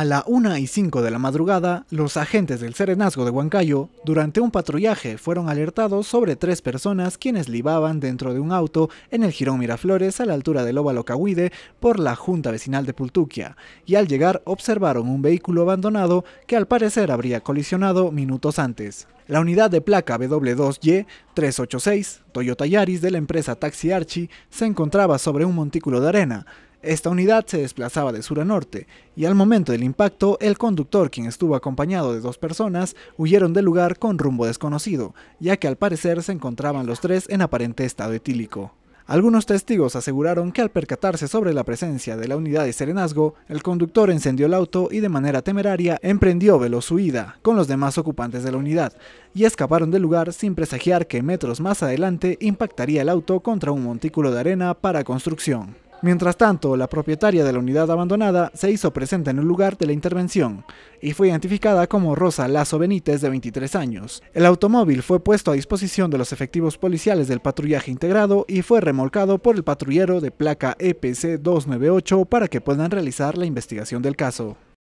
A la 1 y 5 de la madrugada, los agentes del Serenazgo de Huancayo, durante un patrullaje, fueron alertados sobre tres personas quienes libaban dentro de un auto en el Girón Miraflores a la altura del óvalo Cahuide por la Junta Vecinal de Pultuquia, y al llegar observaron un vehículo abandonado que al parecer habría colisionado minutos antes. La unidad de placa W2Y 386, Toyota Yaris de la empresa Taxi Archie, se encontraba sobre un montículo de arena, esta unidad se desplazaba de sur a norte, y al momento del impacto, el conductor, quien estuvo acompañado de dos personas, huyeron del lugar con rumbo desconocido, ya que al parecer se encontraban los tres en aparente estado etílico. Algunos testigos aseguraron que al percatarse sobre la presencia de la unidad de serenazgo, el conductor encendió el auto y de manera temeraria emprendió veloz huida con los demás ocupantes de la unidad y escaparon del lugar sin presagiar que metros más adelante impactaría el auto contra un montículo de arena para construcción. Mientras tanto, la propietaria de la unidad abandonada se hizo presente en el lugar de la intervención y fue identificada como Rosa Lazo Benítez de 23 años. El automóvil fue puesto a disposición de los efectivos policiales del patrullaje integrado y fue remolcado por el patrullero de placa EPC 298 para que puedan realizar la investigación del caso.